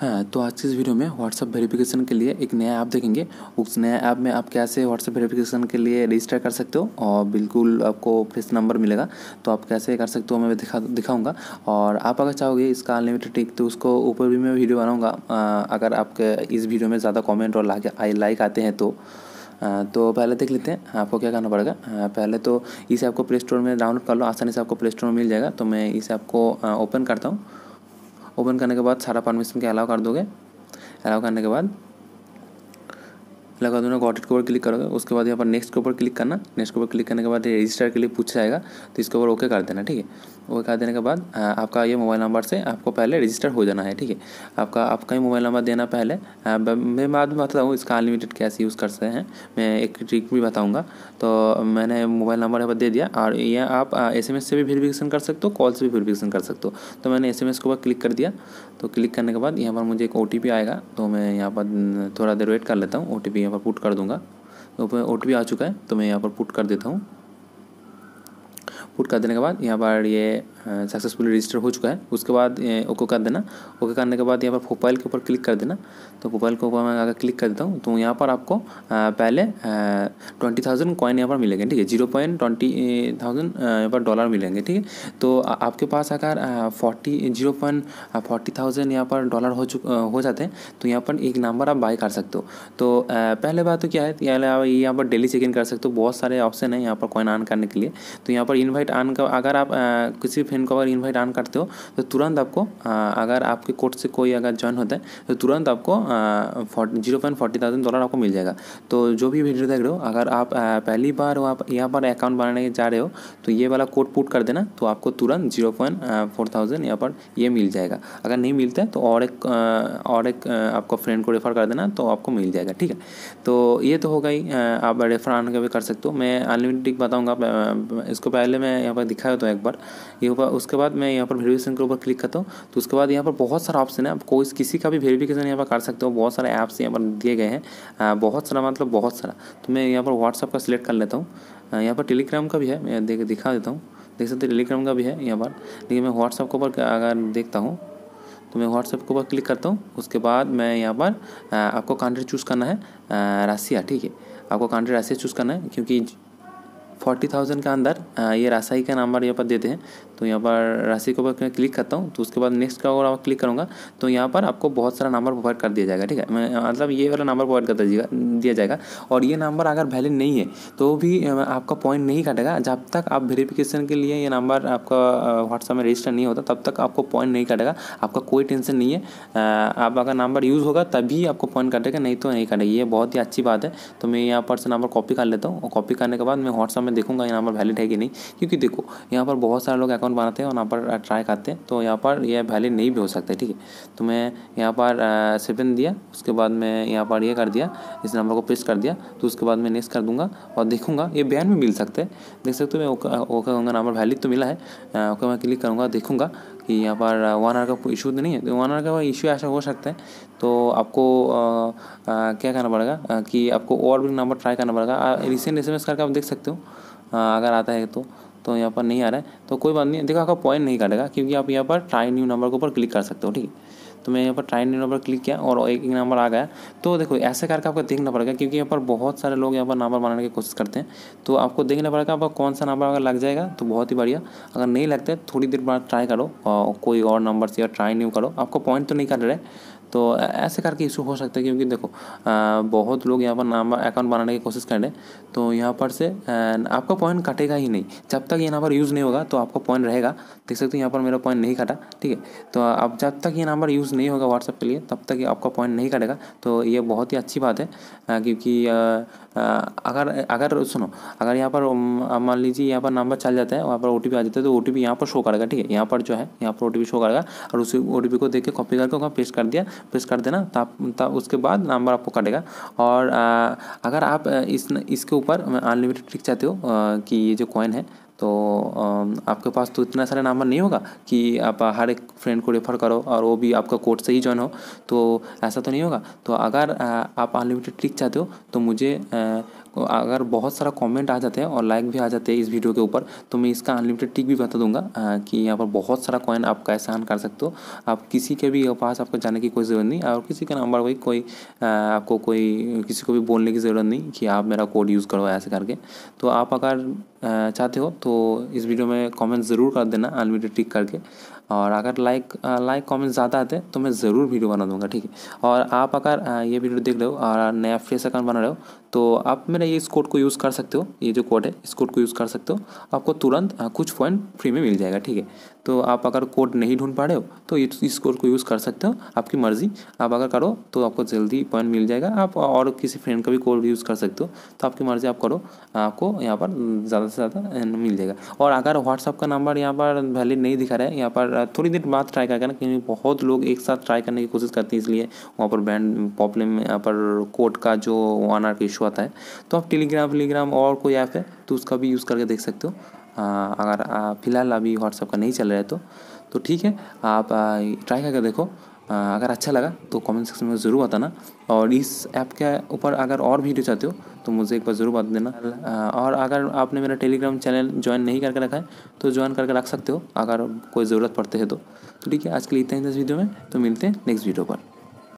हाँ तो आज की इस वीडियो में व्हाट्सअप वेरिफिकेशन के लिए एक नया ऐप देखेंगे उस नया ऐप में आप कैसे व्हाट्सअप वेरिफिकेशन के लिए रजिस्टर कर सकते हो और बिल्कुल आपको फ्रेश नंबर मिलेगा तो आप कैसे कर सकते हो मैं दिखा दिखाऊँगा और आप अगर चाहोगे इसका अनलिमिटेड टिक तो उसको ऊपर भी मैं वीडियो बनाऊँगा अगर आपके इस वीडियो में ज़्यादा कॉमेंट और लाइक आते हैं तो तो पहले देख लेते हैं आपको क्या करना पड़ेगा पहले तो इस ऐप को प्ले स्टोर में डाउनलोड कर लो आसानी से आपको प्ले स्टोर में मिल जाएगा तो मैं इस ऐप को ओपन करता हूँ ओपन करने के बाद सारा परमिशन के अलाउ कर दोगे अलाउ करने के बाद लगा दूंगा ऑडिट के ऊपर क्लिक करोगे उसके बाद यहाँ पर नेक्स्ट के ऊपर क्लिक करना नेक्स्ट के ऊपर क्लिक करने के बाद रजिस्टर के लिए पूछ जाएगा तो इसके ऊपर ओके कर देना ठीक है ओके कर देने के बाद आपका ये मोबाइल नंबर से आपको पहले रजिस्टर हो जाना है ठीक है आपका आपका ही मोबाइल नंबर देना पहले मैं बाद में बताऊँ इसका अनलिमिटेड कैसे यूज़ कर सकते हैं मैं एक ट्रिक भी बताऊँगा तो मैंने मोबाइल नंबर यहाँ पर दे दिया और ये आप एस से भी वेरीफिकेशन कर सकते हो कॉल से भी वेरीफिकेशन कर सकते हो तो मैंने एस के ऊपर क्लिक कर दिया तो क्लिक करने के बाद यहाँ पर मुझे एक ओ आएगा तो मैं यहाँ पर थोड़ा देर वेट कर लेता हूँ ओ यहाँ पर पुट कर दूंगा ऊपर तो ओ आ चुका है तो मैं यहाँ पर पुट कर देता हूँ पुट कर देने के बाद यहाँ पर ये सक्सेसफुली रजिस्टर हो चुका है उसके बाद ओके कर देना ओके करने के बाद यहाँ पर प्रोफाइल के ऊपर क्लिक कर देना तो प्रोफाइल के ऊपर मैं अगर क्लिक कर देता हूँ तो यहाँ पर आपको पहले ट्वेंटी थाउजेंड कॉइन यहाँ पर मिलेंगे ठीक है जीरो पॉइंट ट्वेंटी थाउजेंड यहाँ पर डॉलर मिलेंगे ठीक है तो आपके पास अगर forty zero point forty thousand यहाँ पर डॉलर हो चुक हो जाते हैं तो यहाँ पर एक नंबर आप बाई कर सकते हो तो पहले बात तो क्या है यहाँ पर डेली चेक इन कर सकते हो बहुत सारे ऑप्शन है यहाँ पर कॉइन आन करने के लिए तो यहाँ पर इन्वाइट आन का अगर आप किसी फ्रेंड को अगर इन्वाइट ऑन करते हो तो तुरंत आपको अगर आपके कोर्ट से कोई अगर ज्वाइन होता है तो तुरंत आपको zero point forty thousand dollar आपको मिल जाएगा तो जो भी वीडियो देख रहे हो अगर आप पहली बार आप यहाँ पर अकाउंट बनाने जा रहे हो तो ये वाला कोड पुट कर देना तो आपको तुरंत जीरो पॉइंट फोर थाउजेंड यहाँ पर ये मिल जाएगा अगर नहीं मिलता है तो और एक और एक आपको फ्रेंड को रेफ़र कर देना तो आपको मिल जाएगा ठीक है तो ये तो होगा ही आप रेफ़र आन के भी कर सकते हो मैं अनलिमिटेड बताऊँगा इसको पहले मैं यहाँ पर दिखाया तो एक बार ये उसके बाद मैं यहाँ पर वेरिफिकेशन के ऊपर क्लिक करता हूँ तो उसके बाद यहाँ पर बहुत सारा ऑप्शन है आप कोई किसी का भी वेरिफिकेशन यहाँ पर कर सकते हो बहुत सारे ऐप्स यहाँ पर दिए गए हैं बहुत सारा मतलब बहुत सारा तो मैं यहाँ पर व्हाट्सअप का सिलेक्ट कर लेता हूँ यहाँ पर टेलीग्राम का भी है मैं देख दिखा देता हूँ देख सकते टेलीग्राम का भी है यहाँ पर लेकिन मैं व्हाट्सअप के ऊपर अगर देखता हूँ तो मैं व्हाट्सएप के ऊपर क्लिक करता हूँ उसके बाद मैं यहाँ पर आपको कंट्री चूज़ करना है रसिया ठीक है आपको कंट्री रसिया चूज़ करना है क्योंकि फोर्टी थाउजेंड के अंदर ये रसाई का नंबर यहाँ पर देते हैं तो यहाँ पर राशि के ऊपर क्लिक करता हूँ तो उसके बाद नेक्स्ट का और क्लिक करूँगा तो यहाँ पर आपको बहुत सारा नंबर प्रोवाइड कर दिया जाएगा ठीक है मतलब ये वाला नंबर प्रोवाइड कर दीजिएगा दिया जाएगा और ये नंबर अगर वैलिड नहीं है तो भी आपका पॉइंट नहीं काटेगा जब तक आप वेरीफिकेशन के लिए ये नंबर आपका व्हाट्सएप में रजिस्टर नहीं होता तब तक आपको पॉइंट नहीं काटेगा आपका कोई टेंशन नहीं है आप अगर नंबर यूज़ होगा तभी आपको पॉइंट काटेगा नहीं तो नहीं काटेगा ये बहुत ही अच्छी बात है तो मैं यहाँ पर से नंबर कॉपी कर लेता हूँ और कॉपी करने के बाद मैं व्हाट्सएप में देखूँगा ये नंबर वैलिड है कि नहीं क्योंकि देखो यहाँ पर बहुत सारे लोग अकाउंट अकाउंट बनाते हैं और यहाँ पर ट्राई करते हैं तो यहाँ पर यह वैलिड नहीं भी हो सकता ठीक है तो मैं यहाँ पर सेवन दिया उसके बाद मैं यहाँ पर ये कर दिया इस नंबर को पेस्ट कर दिया तो उसके बाद मैं नेक्स्ट कर दूँगा और देखूँगा ये बैन भी मिल सकता है देख सकते हो मैं ओके होगा नंबर वैलिड तो मिला है ओके मैं क्लिक करूँगा देखूँगा कि यहाँ पर वन आर का इशू तो नहीं है तो वन आर का इशू ऐसा हो सकता है तो आपको आ, आ, क्या करना पड़ेगा कि आपको और भी नंबर ट्राई करना पड़ेगा रिसेंट एस करके आप देख सकते हो अगर आता है तो तो यहाँ पर नहीं आ रहा है तो कोई बात नहीं देखो आपका पॉइंट नहीं काटेगा क्योंकि आप यहाँ पर ट्राई न्यू नंबर के ऊपर क्लिक कर सकते हो ठीक तो मैं यहाँ पर ट्राई न्यू नंबर क्लिक किया और एक नंबर आ गया तो देखो ऐसे करके आपको देखना पड़ेगा क्योंकि यहाँ पर बहुत सारे लोग यहाँ पर नंबर बनाने की कोशिश करते हैं तो आपको देखना पड़ेगा आपका कौन सा नंबर अगर लग जाएगा तो बहुत ही बढ़िया अगर नहीं लगता थोड़ी देर बाद ट्राई करो कोई और नंबर से या ट्राई न्यू करो आपको पॉइंट तो नहीं काट रहे तो ऐसे करके इशू हो सकता है क्योंकि देखो आ, बहुत लोग यहाँ पर नाम अकाउंट बनाने की कोशिश कर रहे हैं तो यहाँ पर से आ, आपका पॉइंट कटेगा ही नहीं जब तक ये नंबर यूज़ नहीं होगा तो आपका पॉइंट रहेगा देख सकते हो यहाँ पर मेरा पॉइंट नहीं कटा ठीक है तो अब जब तक ये नंबर यूज़ नहीं होगा व्हाट्सएप के लिए तब तक आपका पॉइंट नहीं कटेगा तो ये बहुत ही अच्छी बात है क्योंकि अगर अगर सुनो अगर यहाँ पर मान लीजिए यहाँ पर नंबर चल जाता है वहाँ पर ओ आ जाता है तो ओ टी यहाँ पर शो करेगा ठीक है यहाँ पर जो है यहाँ पर ओ शो करेगा और उसी ओ को देख के कॉपी करके वहाँ पेस्ट कर दिया प्रेस कर देना तब तब उसके बाद नंबर आपको कटेगा और आ, अगर आप इस इसके ऊपर अनलिमिटेड ट्रिक चाहते हो कि ये जो कॉइन है तो आपके पास तो इतना सारा नंबर नहीं होगा कि आप हर एक फ्रेंड को रेफ़र करो और वो भी आपका कोर्ट से ही ज्वाइन हो तो ऐसा तो नहीं होगा तो अगर आप अनलिमिटेड ट्रिक चाहते हो तो मुझे तो अगर बहुत सारा कमेंट आ जाते हैं और लाइक भी आ जाते हैं इस वीडियो के ऊपर तो मैं इसका अनलिमिटेड टिक भी बता दूंगा कि यहाँ पर बहुत सारा कॉइन आप कैसे हन कर सकते हो आप किसी के भी पास आपको जाने की कोई ज़रूरत नहीं और किसी का नंबर कोई कोई आपको कोई किसी को भी बोलने की ज़रूरत नहीं कि आप मेरा कोड यूज़ करो ऐसे करके तो आप अगर चाहते हो तो इस वीडियो में कमेंट ज़रूर कर देना अनलिमिटेड टिक करके और अगर लाइक लाइक कमेंट ज़्यादा आते हैं तो मैं ज़रूर वीडियो बना दूंगा ठीक है और आप अगर ये वीडियो देख रहे हो और नया फ्रेश अकाउंट बना रहे हो तो आप मेरे ये इस कोड को यूज़ कर सकते हो ये जो कोड है इस कोड को यूज़ कर सकते हो आपको तुरंत कुछ पॉइंट फ्री में मिल जाएगा ठीक है तो आप अगर कोड नहीं ढूंढ पा रहे हो तो इस कोड को यूज़ कर सकते हो आपकी मर्ज़ी आप अगर करो तो आपको जल्दी पॉइंट मिल जाएगा आप और किसी फ्रेंड का भी कोड यूज़ कर सकते हो तो आपकी मर्ज़ी आप करो आपको यहाँ पर ज़्यादा से ज़्यादा मिल जाएगा और अगर व्हाट्सअप का नंबर यहाँ पर वैलिड नहीं दिखा रहा है यहाँ पर थोड़ी देर बाद ट्राई करके ना क्योंकि बहुत लोग एक साथ ट्राई करने की कोशिश करते हैं इसलिए वहाँ पर बैंड प्रॉब्लम यहाँ पर कोड का जो आर का इशू आता है तो आप टेलीग्राम वेलीग्राम और कोई ऐप है तो उसका भी यूज़ करके देख सकते हो अगर फ़िलहाल अभी व्हाट्सअप का नहीं चल रहा है तो तो ठीक है आप ट्राई करके देखो अगर अच्छा लगा तो कमेंट सेक्शन में ज़रूर बताना और इस ऐप के ऊपर अगर और वीडियो चाहते हो तो मुझे एक बार ज़रूर बता देना और अगर आपने मेरा टेलीग्राम चैनल ज्वाइन नहीं करके रखा है तो ज्वाइन करके रख सकते हो अगर कोई ज़रूरत पड़ती है तो।, तो ठीक है आज के लिए इतना ही इस वीडियो में तो मिलते हैं नेक्स्ट वीडियो पर